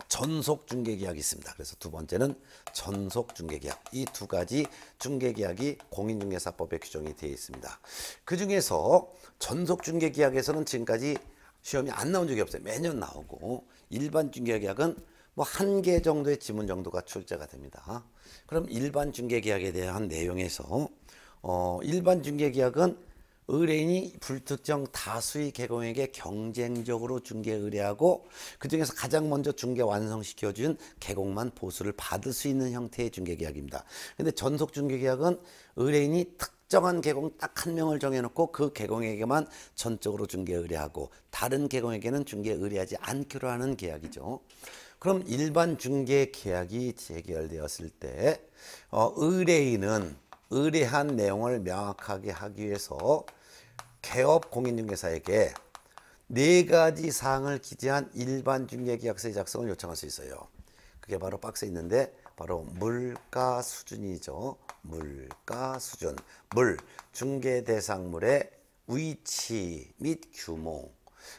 전속 중개 계약이 있습니다. 그래서 두 번째는 전속 중개 계약. 이 두 가지 중개 계약이 공인중개사법에 규정이 되어 있습니다. 그 중에서 전속 중개 계약에서는 지금까지 시험이 안 나온 적이 없어요. 매년 나오고 일반 중개 계약은 뭐 한 개 정도의 지문 정도가 출제가 됩니다. 그럼 일반 중개 계약에 대한 내용에서 어 일반 중개 계약은 의뢰인이 불특정 다수의 개공에게 경쟁적으로 중개 의뢰하고 그중에서 가장 먼저 중개 완성시켜준 개공만 보수를 받을 수 있는 형태의 중개계약입니다. 근데 전속 중개계약은 의뢰인이 특정한 개공 딱 한 명을 정해놓고 그 개공에게만 전적으로 중개 의뢰하고 다른 개공에게는 중개 의뢰하지 않기로 하는 계약이죠. 그럼 일반 중개 계약이 재결되었을 때 어, 의뢰인은 의뢰한 내용을 명확하게 하기 위해서 개업 공인중개사에게 네 가지 사항을 기재한 일반 중개계약서의 작성을 요청할 수 있어요. 그게 바로 박스에 있는데 바로 물가 수준이죠. 물가 수준. 물, 중개 대상물의 위치 및 규모,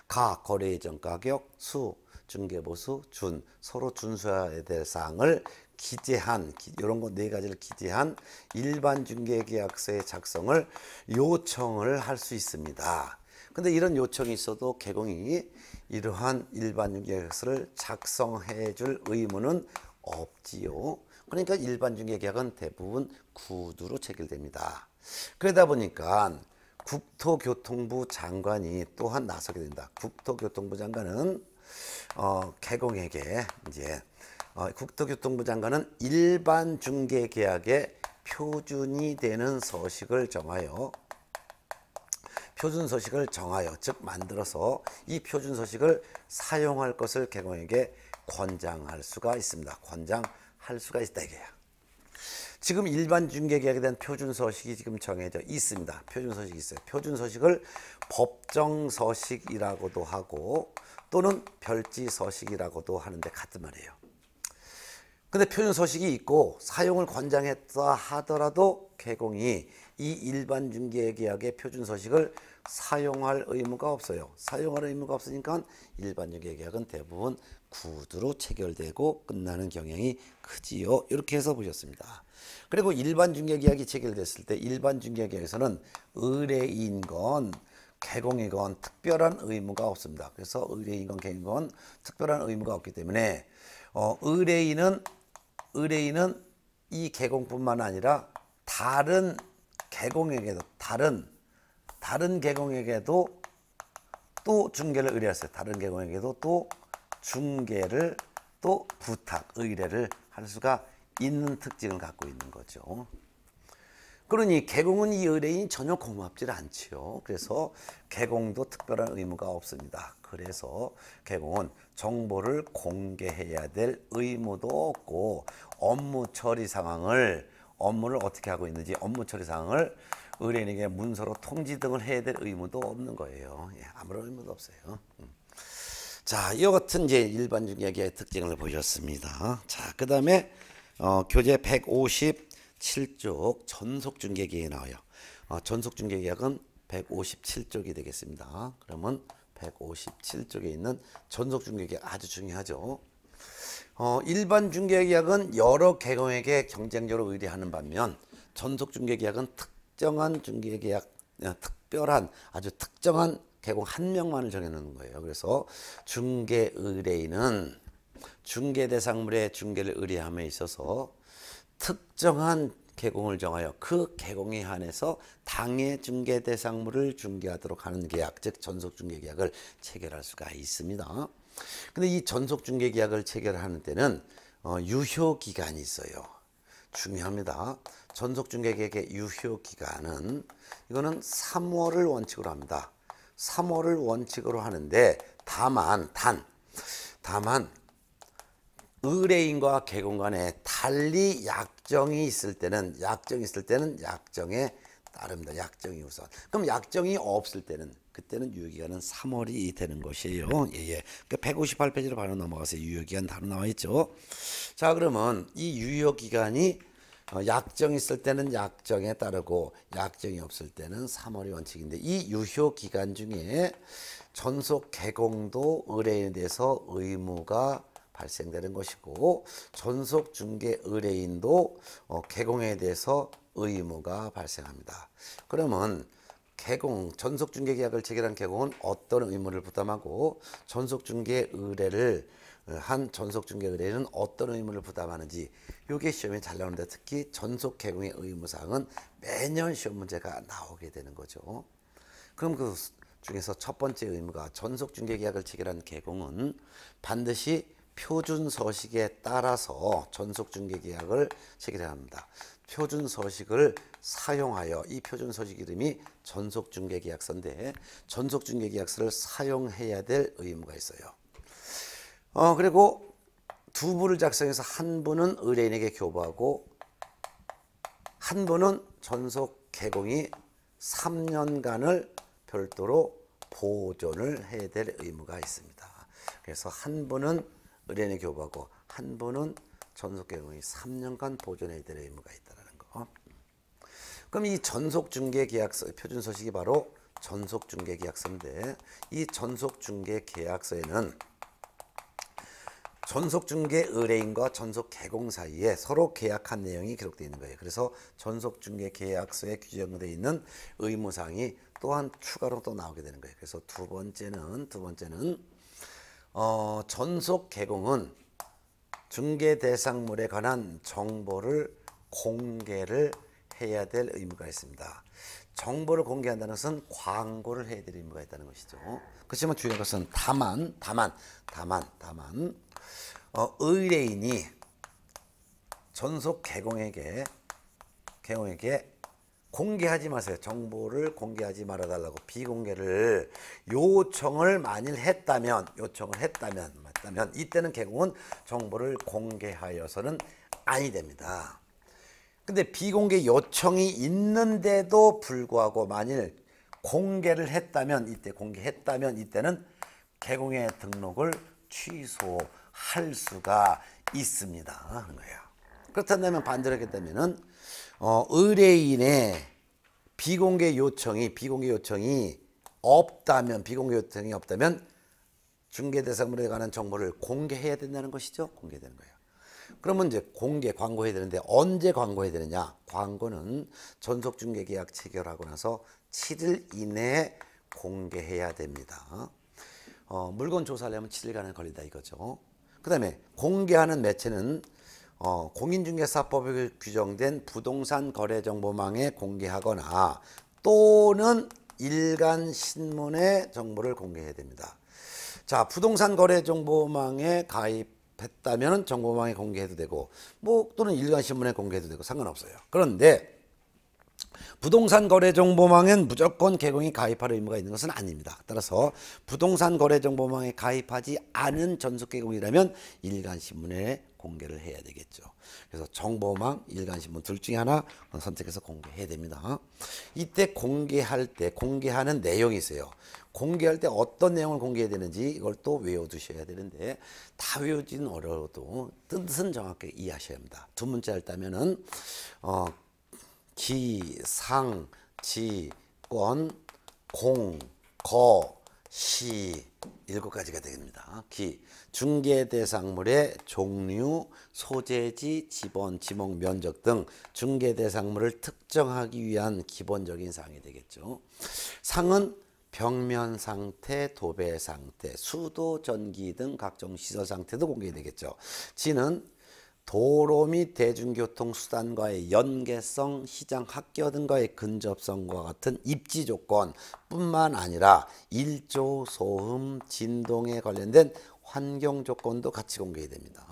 가, 거래 예정 가격, 수, 중개보수, 준, 서로 준수해야 될 사항을 기재한 이런 거 네 가지를 기재한 일반 중개계약서의 작성을 요청을 할 수 있습니다. 근데 이런 요청이 있어도 개공이 이러한 일반 중개계약서를 작성해 줄 의무는 없지요. 그러니까 일반 중개계약은 대부분 구두로 체결됩니다. 그러다 보니까 국토교통부 장관이 또한 나서게 된다. 국토교통부 장관은 어, 개공에게 이제 어, 국토교통부 장관은 일반 중개 계약의 표준이 되는 서식을 정하여 표준 서식을 정하여 즉 만들어서 이 표준 서식을 사용할 것을 개공에게 권장할 수가 있습니다. 권장할 수가 있다 이게요. 지금 일반 중개계약에 대한 표준 서식이 지금 정해져 있습니다. 표준 서식이 있어요. 표준 서식을 법정 서식이라고도 하고 또는 별지 서식이라고도 하는데 같은 말이에요. 근데 표준 소식이 있고 사용을 권장했다 하더라도 개공이 이 일반 중개 계약의 표준 소식을 사용할 의무가 없어요. 사용할 의무가 없으니까 일반 중개 계약은 대부분 구두로 체결되고 끝나는 경향이 크지요. 이렇게 해서 보셨습니다. 그리고 일반 중개 계약이 체결됐을 때 일반 중개 계약에서는 의뢰인건 개공이건 특별한 의무가 없습니다. 그래서 의뢰인건 개공이건 특별한 의무가 없기 때문에 어, 의뢰인은 의뢰인은 이 개공뿐만 아니라 다른 개공에게도 다른 다른 개공에게도 또 중개를 의뢰했어요. 다른 개공에게도 또 중개를 또 부탁 의뢰를 할 수가 있는 특징을 갖고 있는 거죠. 그러니 개공은 이 의뢰인이 전혀 고맙질 않지요. 그래서 개공도 특별한 의무가 없습니다. 그래서 개공은 정보를 공개해야 될 의무도 없고 업무 처리 상황을 업무를 어떻게 하고 있는지 업무 처리 상황을 의뢰인에게 문서로 통지 등을 해야 될 의무도 없는 거예요. 예, 아무런 의무도 없어요. 음. 자, 이와 같은 이제 일반 중개의 특징을 보셨습니다. 자, 그 다음에 어, 교재 150 7쪽 전속 중개 계약이 나와요. 어, 전속 중개 계약은 157쪽이 되겠습니다. 그러면 157쪽에 있는 전속 중개 계약 아주 중요하죠. 어, 일반 중개 계약은 여러 개공에게 경쟁적으로 의뢰하는 반면 전속 중개 계약은 특정한 중개 계약 어, 특별한 아주 특정한 개공 한 명만을 정해놓는 거예요. 그래서 중개 의뢰인은 중개 대상물의 중개를 의뢰함에 있어서 특정한 개공을 정하여 그 개공에 한해서 당해 중개 대상물을 중개하도록 하는 계약, 즉 전속 중개 계약을 체결할 수가 있습니다. 근데 이 전속 중개 계약을 체결하는 때는 어, 유효 기간이 있어요. 중요합니다. 전속 중개 계약의 유효 기간은 이거는 3월을 원칙으로 합니다. 3월을 원칙으로 하는데 다만 단 다만 의뢰인과 개공 간에 달리 약정이 있을 때는 약정이 있을 때는 약정에 따릅니다. 약정이 우선. 그럼 약정이 없을 때는 그때는 유효기간은 3월이 되는 것이에요. 예, 예. 그러니까 158페이지로 바로 넘어가서 유효기간 바로 나와 있죠. 자, 그러면 이 유효기간이 어, 약정 이 있을 때는 약정에 따르고 약정이 없을 때는 3월이 원칙인데 이 유효 기간 중에 전속 개공도 의뢰인에 대해서 의무가 발생되는 것이고 존속 중개 의뢰인도 어, 개공에 대해서 의무가 발생합니다. 그러면 개공, 전속 중개 계약을 체결한 개공은 어떤 의무를 부담하고 전속 중개 의뢰를 어, 한 전속 중개 의뢰는 어떤 의무를 부담하는지 요게 시험에 잘 나오는데 특히 전속 개공의 의무 사항은 매년 시험 문제가 나오게 되는 거죠. 그럼 그 중에서 첫 번째 의무가 전속 중개 계약을 체결한 개공은 반드시 표준 서식에 따라서 전속 중개 계약을 체결합니다. 표준 서식을 사용하여 이 표준 서식 이름이 전속 중개 계약서인데 전속 중개 계약서를 사용해야 될 의무가 있어요. 어 그리고 두 부를 작성해서 한 부는 의뢰인에게 교부하고 한 부는 전속 개공이 3년간을 별도로 보존을 해야 될 의무가 있습니다. 그래서 한 부는 의뢰인의 교부하고 한 분은 전속계약의 3년간 보존해야 될 의무가 있다는 거. 그럼 이 전속중개계약서 표준 서식이 바로 전속중개계약서인데 이 전속중개계약서에는 전속중개 의뢰인과 전속개공 사이에 서로 계약한 내용이 기록되어 있는 거예요. 그래서 전속중개 계약서에 규정되어 있는 의무사항이 또한 추가로 또 나오게 되는 거예요. 그래서 두 번째는 두 번째는 어, 전속 개공은 중개 대상물에 관한 정보를 공개를 해야 될 의무가 있습니다. 정보를 공개한다는 것은 광고를 해야 될 의무가 있다는 것이죠. 그렇지만 중요한 것은 다만, 다만, 다만, 다만 어, 의뢰인이 전속 개공에게 개공에게 공개하지 마세요. 정보를 공개하지 말아달라고 비공개를 요청을 만일 했다면 요청을 했다면 맞다면 이때는 개공은 정보를 공개하여서는 아니 됩니다. 근데 비공개 요청이 있는데도 불구하고 만일 공개를 했다면 이때 공개했다면 이때는 개공의 등록을 취소할 수가 있습니다 하는 거예요. 그렇다면 반대로 했다면은 어, 의뢰인의 비공개 요청이 비공개 요청이 없다면 비공개 요청이 없다면 중개 대상물에 관한 정보를 공개해야 된다는 것이죠. 공개되는 거예요. 그러면 이제 공개 광고해야 되는데 언제 광고해야 되느냐? 광고는 전속 중개 계약 체결하고 나서 7일 이내에 공개해야 됩니다. 어, 물건 조사하려면 7일간은 걸린다 이거죠. 그 다음에 공개하는 매체는 어, 공인중개사법에 규정된 부동산 거래정보망에 공개하거나 또는 일간 신문에 정보를 공개해야 됩니다. 자, 부동산 거래정보망에 가입했다면 정보망에 공개해도 되고 뭐 또는 일간 신문에 공개해도 되고 상관없어요. 그런데 부동산 거래정보망엔 무조건 개공이 가입할 의무가 있는 것은 아닙니다. 따라서 부동산 거래정보망에 가입하지 않은 전속개공이라면 일간신문에 공개를 해야 되겠죠. 그래서 정보망, 일간신문 둘 중에 하나 선택해서 공개해야 됩니다. 이때 공개할 때 공개하는 내용이 있어요. 공개할 때 어떤 내용을 공개해야 되는지 이걸 또 외워두셔야 되는데 다 외우지는 어려워도 뜻은 정확하게 이해하셔야 합니다. 두 문자 일단면은 어, 기, 상, 지, 권, 공, 거, 시 일곱 가지가 되겠습니다. 기 중개 대상물의 종류, 소재지, 지번, 지목, 면적 등 중개 대상물을 특정하기 위한 기본적인 사이 되겠죠. 상은 벽면 상태, 도배 상태, 수도, 전기 등 각종 시설 상태도 공개되겠죠. 지는 도로 및 대중교통 수단과의 연계성, 시장 학교 등과의 근접성과 같은 입지 조건뿐만 아니라 일조, 소음, 진동에 관련된 환경 조건도 같이 공개됩니다.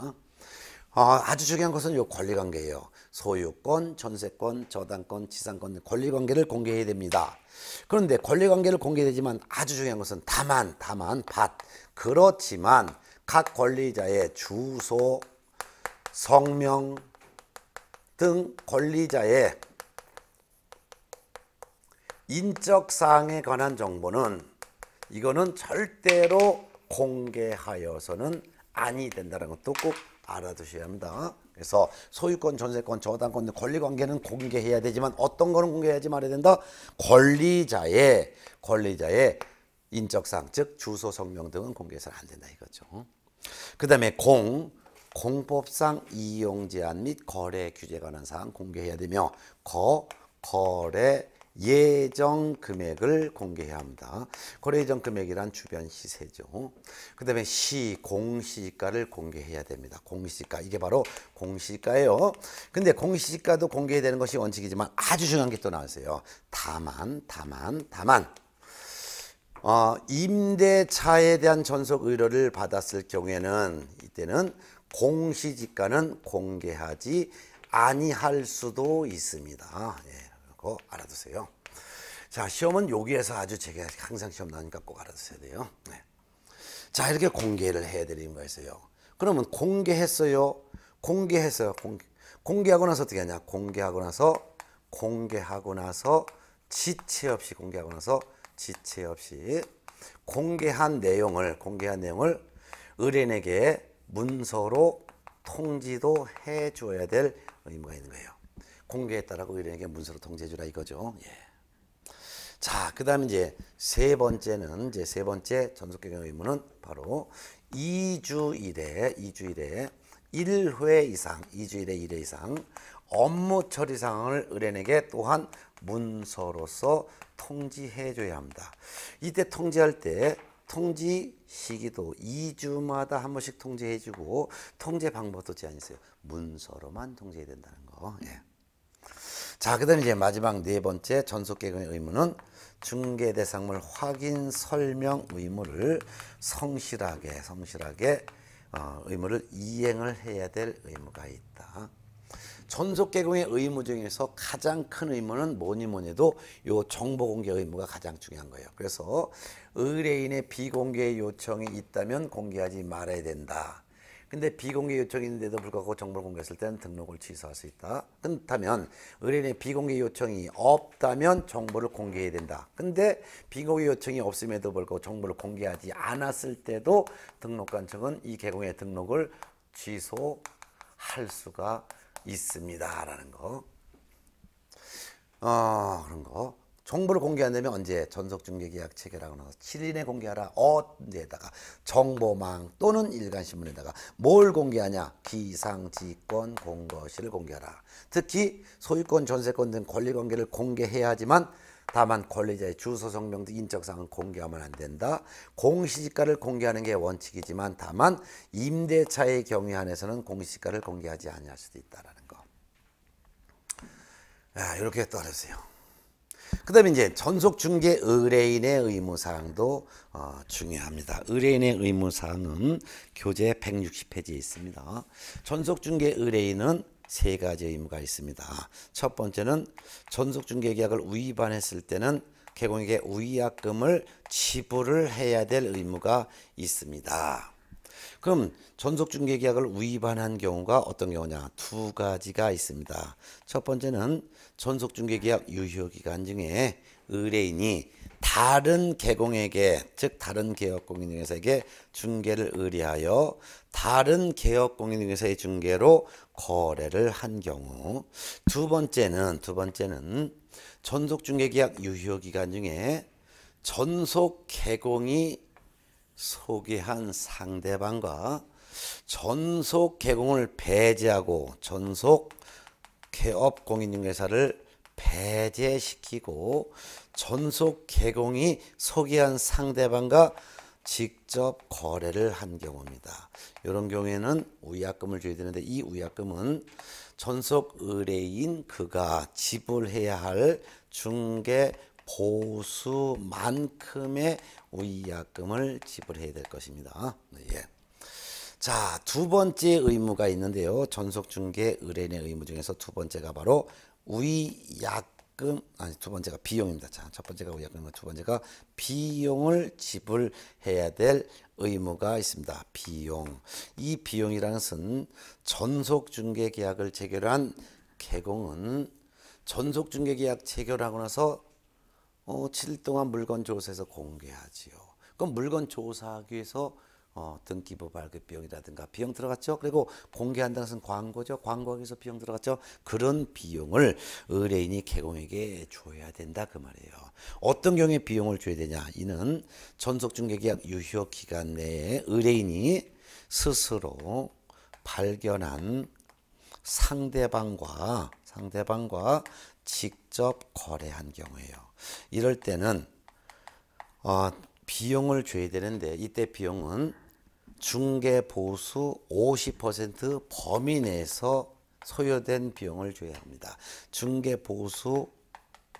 아, 아주 중요한 것은 요 권리 관계예요. 소유권, 전세권, 저당권, 지상권 권리 관계를 공개해야 됩니다. 그런데 권리 관계를 공개되지만 아주 중요한 것은 다만, 다만, 밭. 그렇지만 각 권리자의 주소, 성명 등 권리자의 인적 사항에 관한 정보는 이거는 절대로 공개하여서는 아니 된다는 것도 꼭 알아두셔야 합니다. 그래서 소유권, 전세권, 저당권, 권리관계는 공개해야 되지만 어떤 거는 공개하지 말아야 된다. 권리자의 권리자의 인적사항, 즉 주소, 성명 등은 공개해서는 안 된다 이거죠. 그 다음에 공, 공법상 이용 제한 및 거래 규제 관한 사항 공개해야 되며 거 거래 예정 금액을 공개해야 합니다. 거래 예정 금액이란 주변 시세죠. 그 다음에 시, 공시가를 공개해야 됩니다. 공시가. 이게 바로 공시가예요. 근데 공시가도 공개해야 되는 것이 원칙이지만 아주 중요한 게 또 나왔어요. 다만, 다만, 다만. 어, 임대차에 대한 전속 의뢰를 받았을 경우에는 이때는 공시지가는 공개하지 아니할 수도 있습니다. 예, 그거 알아두세요. 자, 시험은 여기에서 아주 제가 항상 시험 나니까 꼭 알아두셔야 돼요. 네. 자, 이렇게 공개를 해드리 거였어요. 그러면 공개했어요. 공개했어요. 공개. 공개하고 나서 어떻게 하냐? 공개하고 나서 공개하고 나서 지체 없이 공개하고 나서 지체 없이 공개한 내용을 공개한 내용을 의뢰인에게 문서로 통지도 해줘야 될 의무가 있는 거예요. 공개했다라고 이런게 문서로 통지해주라 이거죠. 예. 자, 그다음 이제 세 번째는 이제 세 번째 전속 경 의무는 바로 2주 일에 2주 일에 1회 이상, 2주 일에 1회 이상 업무 처리 사항을 의뢰인에게 또한 문서로서 통지해 줘야 합니다. 이때 통지할 때 통지 시기도 2주마다 한 번씩 통제해주고 통제 방법도 제한이 있어요. 문서로만 통제해야 된다는 거. 예. 자, 그 다음에 이제 마지막 네 번째 전속개근의 의무는 중개 대상물 확인 설명 의무를 성실하게 성실하게 어, 의무를 이행을 해야 될 의무가 있다. 전속 개공의 의무 중에서 가장 큰 의무는 뭐니 뭐니 해도 요 정보 공개 의무가 가장 중요한 거예요. 그래서 의뢰인의 비공개 요청이 있다면 공개하지 말아야 된다. 근데 비공개 요청이 있는데도 불구하고 정보를 공개했을 때는 등록을 취소할 수 있다. 그렇다면 의뢰인의 비공개 요청이 없다면 정보를 공개해야 된다. 근데 비공개 요청이 없음에도 불구하고 정보를 공개하지 않았을 때도 등록관 청은이 개공의 등록을 취소할 수가 있습니다라는 거. 어, 그런 거. 정보를 공개한다면 언제 전속 중개 계약 체결하고 나 7일에 공개하라 언제에다가 정보망 또는 일간신문에다가 뭘 공개하냐 기상지권 공거시를 공개하라 특히 소유권 전세권 등 권리관계를 공개해야 하지만 다만 권리자의 주소 성명 등 인적사항은 공개하면 안 된다 공시지가를 공개하는 게 원칙이지만 다만 임대차의 경우 한에서는 공시지가를 공개하지 아니할 수도 있다라는 아, 이렇게 떨어지세요. 그 다음에 이제 전속 중개 의뢰인의 의무사항도 어, 중요합니다. 의뢰인의 의무사항은 교재 160페이지에 있습니다. 전속 중개 의뢰인은 세 가지 의무가 있습니다. 첫 번째는 전속 중개 계약을 위반했을 때는 개공에게 위약금을 지불을 해야 될 의무가 있습니다. 그럼 전속 중개 계약을 위반한 경우가 어떤 경우냐? 두 가지가 있습니다. 첫 번째는 전속 중개 계약 유효 기간 중에 의뢰인이 다른 개공에게 즉 다른 개업공인중개사에게 중개를 의뢰하여 다른 개업공인중개사의 중개로 거래를 한 경우 두 번째는 두 번째는 전속 중개계약 유효 기간 중에 전속 개공이 소개한 상대방과 전속 개공을 배제하고 전속 개업 공인중개사를 배제시키고 전속 개공이 소개한 상대방과 직접 거래를 한 경우입니다. 이런 경우에는 위약금을 줘야 되는데 이 위약금은 전속 의뢰인 그가 지불해야 할 중개 보수만큼의 위약금을 지불해야 될 것입니다. 네, 예. 자, 두 번째 의무가 있는데요. 전속 중개 의뢰인의 의무 중에서 두 번째가 바로 위약금 아니 두 번째가 비용입니다. 자, 첫 번째가 위약금이고 두 번째가 비용을 지불해야 될 의무가 있습니다. 비용. 이 비용이라는 것은 전속 중개 계약을 체결한 개공은 전속 중개 계약 체결하고 나서 어, 7일 동안 물건 조사해서 공개하지요. 그럼 물건 조사하기 위해서 어, 등기부 발급 비용이라든가 비용 들어갔죠. 그리고 공개한다는 것은 광고죠. 광고하기 위해서 비용 들어갔죠. 그런 비용을 의뢰인이 개공에게 줘야 된다 그 말이에요. 어떤 경우에 비용을 줘야 되냐. 이는 전속중개계약 유효 기간 내에 의뢰인이 스스로 발견한 상대방과 상대방과 직접 거래한 경우예요. 이럴 때는 어, 비용을 줘야 되는데 이때 비용은 중개 보수 50% 범위 내에서 소요된 비용을 줘야 합니다. 중개 보수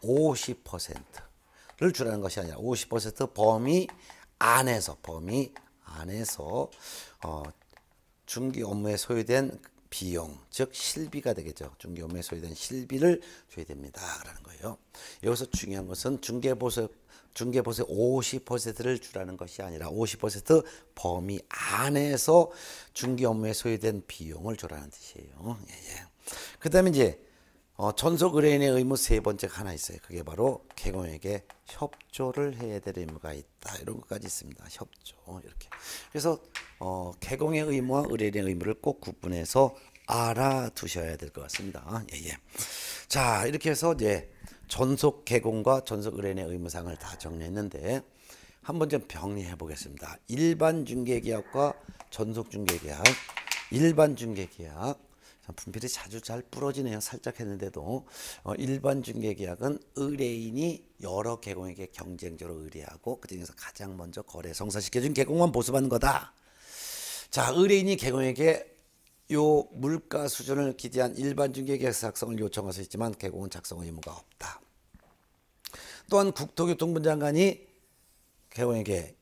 50%를 주라는 것이 아니라 50% 범위 안에서 범위 안에서 어, 중기 업무에 소요된 비용, 즉 실비가 되겠죠. 중개업무에 소요된 실비를 줘야 됩니다라는 거예요. 여기서 중요한 것은 중개보수 중개보수 50%를 주라는 것이 아니라 50% 범위 안에서 중개업에 소요된 비용을 주라는 뜻이에요. 예, 예. 그다음에 이제 어, 전속 의뢰인의 의무 세 번째 하나 있어요. 그게 바로 개공에게 협조를 해야 될 의무가 있다. 이런 것까지 있습니다. 협조 이렇게. 그래서 어, 개공의 의무와 의뢰인의 의무를 꼭 구분해서 알아두셔야 될 것 같습니다. 예, 예. 자 이렇게 해서 이제 전속 개공과 전속 의뢰인의 의무상을 다 정리했는데 한 번 좀 정리해 보겠습니다. 일반 중개계약과 전속 중개계약, 일반 중개계약, 분필이 자주 잘 부러지네요. 살짝 했는데도 어, 일반 중개계약은 의뢰인이 여러 개공에게 경쟁적으로 의뢰하고 그 중에서 가장 먼저 거래 성사시켜준 개공만 보수받는 거다. 자 의뢰인이 개공에게 요 물가 수준을 기재한 일반 중개계약 작성을 요청할 수 있지만 개공은 작성 의무가 없다. 또한 국토교통부 장관이 개공에게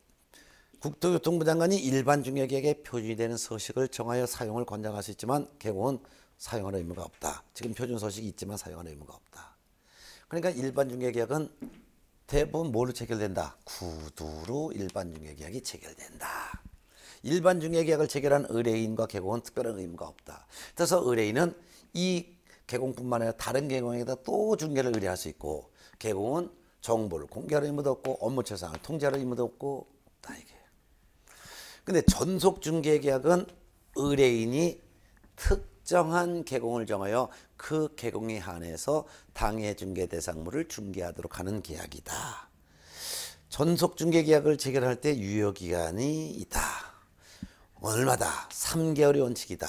국토교통부 장관이 일반 중역에게 표준되는 이 서식을 정하여 사용을 권장할 수 있지만 개공은 사용할 의무가 없다. 지금 표준 서식이 있지만 사용할 의무가 없다. 그러니까 일반 중개계약은 대부분 뭘로 체결된다? 구두로 일반 중개계약이 체결된다. 일반 중개계약을 체결한 의뢰인과 개공은 특별한 의무가 없다. 그래서 의뢰인은 이 개공뿐만 아니라 다른 개공에다 또 중개를 의뢰할 수 있고 개공은 정보를 공개할 의무도 없고 업무 처상을 통제할 의무도 없고 다 이게. 근데 전속 중개 계약은 의뢰인이 특정한 개공을 정하여 그 개공에 한해서 당해 중개 대상물을 중개하도록 하는 계약이다. 전속 중개 계약을 체결할 때 유효 기간이 있다. 얼마다? 3개월이 원칙이다.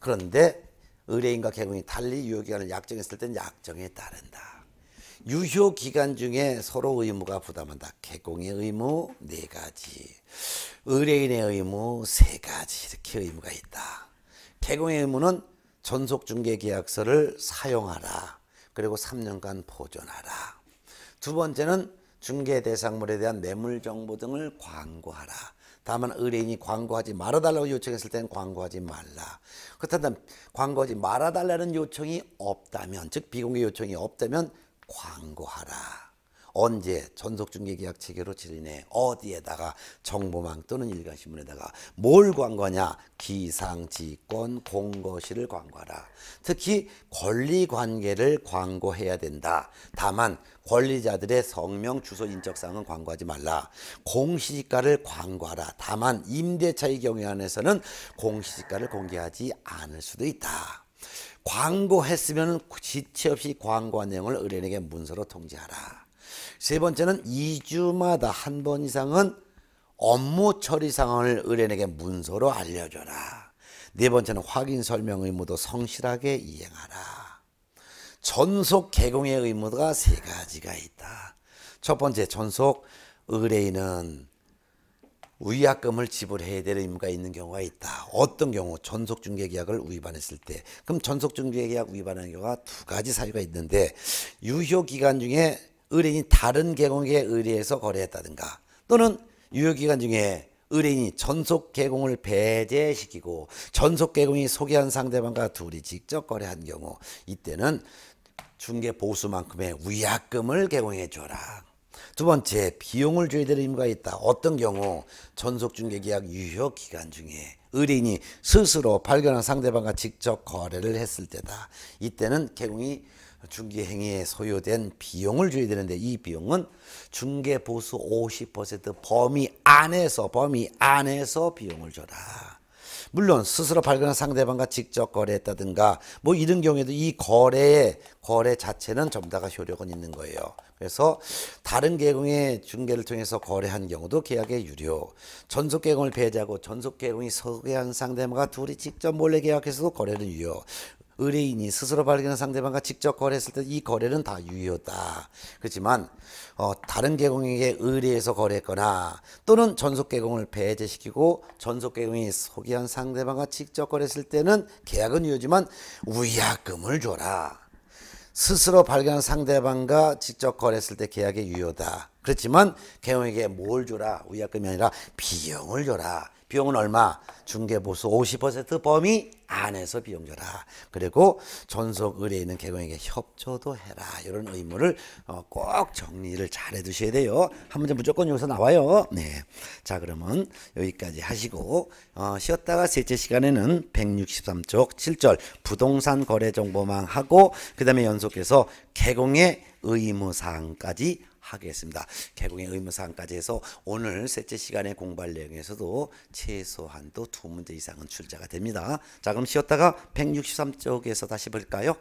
그런데 의뢰인과 개공이 달리 유효 기간을 약정했을 때는 약정에 따른다. 유효 기간 중에 서로 의무가 부담한다. 개공의 의무 네 가지, 의뢰인의 의무 세 가지 이렇게 의무가 있다. 개공의 의무는 전속 중개 계약서를 사용하라. 그리고 3년간 보존하라. 두 번째는 중개 대상물에 대한 매물 정보 등을 광고하라. 다만 의뢰인이 광고하지 말아달라고 요청했을 때는 광고하지 말라. 그렇다면 광고하지 말아달라는 요청이 없다면 즉 비공개 요청이 없다면 광고하라. 언제 전속중개계약 체계로 진행 어디에다가 정보망 또는 일간신문에다가 뭘 광고하냐 기상지권 공고시를 광고하라 특히 권리관계를 광고해야 된다 다만 권리자들의 성명 주소 인적사항은 광고하지 말라 공시지가를 광고하라 다만 임대차의 경우 안에서는 공시지가를 공개하지 않을 수도 있다 광고했으면 지체 없이 광고한 내용을 의뢰인에게 문서로 통지하라. 세 번째는 2주마다 한 번 이상은 업무 처리 상황을 의뢰인에게 문서로 알려줘라. 네 번째는 확인 설명 의무도 성실하게 이행하라. 전속 개공의 의무가 세 가지가 있다. 첫 번째 전속 의뢰인은 위약금을 지불해야 될 의무가 있는 경우가 있다. 어떤 경우 전속중개계약을 위반했을 때. 그럼 전속중개계약 위반하는 경우가 두 가지 사유가 있는데 유효기간 중에 의뢰인이 다른 개공에 의뢰해서 거래했다든가 또는 유효기간 중에 의뢰인이 전속 개공을 배제시키고 전속 개공이 소개한 상대방과 둘이 직접 거래한 경우 이때는 중개 보수만큼의 위약금을 개공해 줘라. 두 번째, 비용을 줘야 될 의무가 있다. 어떤 경우 전속중개계약 유효 기간 중에 의뢰인이 스스로 발견한 상대방과 직접 거래를 했을 때다. 이때는 개공이 중개 행위에 소요된 비용을 줘야 되는데 이 비용은 중개 보수 50% 범위 안에서 범위 안에서 비용을 줘라. 물론 스스로 발견한 상대방과 직접 거래했다든가 뭐 이런 경우에도 이 거래의 거래 자체는 전부 다가 효력은 있는 거예요. 그래서 다른 계공의 중개를 통해서 거래한 경우도 계약의 유효. 전속 계공을 배제하고 전속 계공이 소개한 상대방과 둘이 직접 몰래 계약해서도 거래는 유효. 의뢰인이 스스로 발견한 상대방과 직접 거래했을 때 이 거래는 다 유효다. 그렇지만 어, 다른 개공에게 의뢰해서 거래했거나 또는 전속 개공을 배제시키고 전속 개공이 소개한 상대방과 직접 거래했을 때는 계약은 유효지만 위약금을 줘라. 스스로 발견한 상대방과 직접 거래했을 때 계약의 유효다. 그렇지만 개공에게 뭘 줘라? 위약금이 아니라 비용을 줘라. 비용은 얼마? 중개보수 50% 범위 안에서 비용 줘라. 그리고 전속 의뢰 있는 개공에게 협조도 해라. 이런 의무를 어, 꼭 정리를 잘 해두셔야 돼요. 한 문제 무조건 여기서 나와요. 네. 자 그러면 여기까지 하시고 어, 쉬었다가 셋째 시간에는 163쪽 7절 부동산 거래정보망 하고 그 다음에 연속해서 개공의 의무사항까지 하겠습니다. 개공의 의무사항까지 해서 오늘 셋째 시간의 공부할 내용에서도 최소한 또두 문제 이상은 출제가 됩니다. 자 그럼 쉬었다가 163쪽에서 다시 볼까요?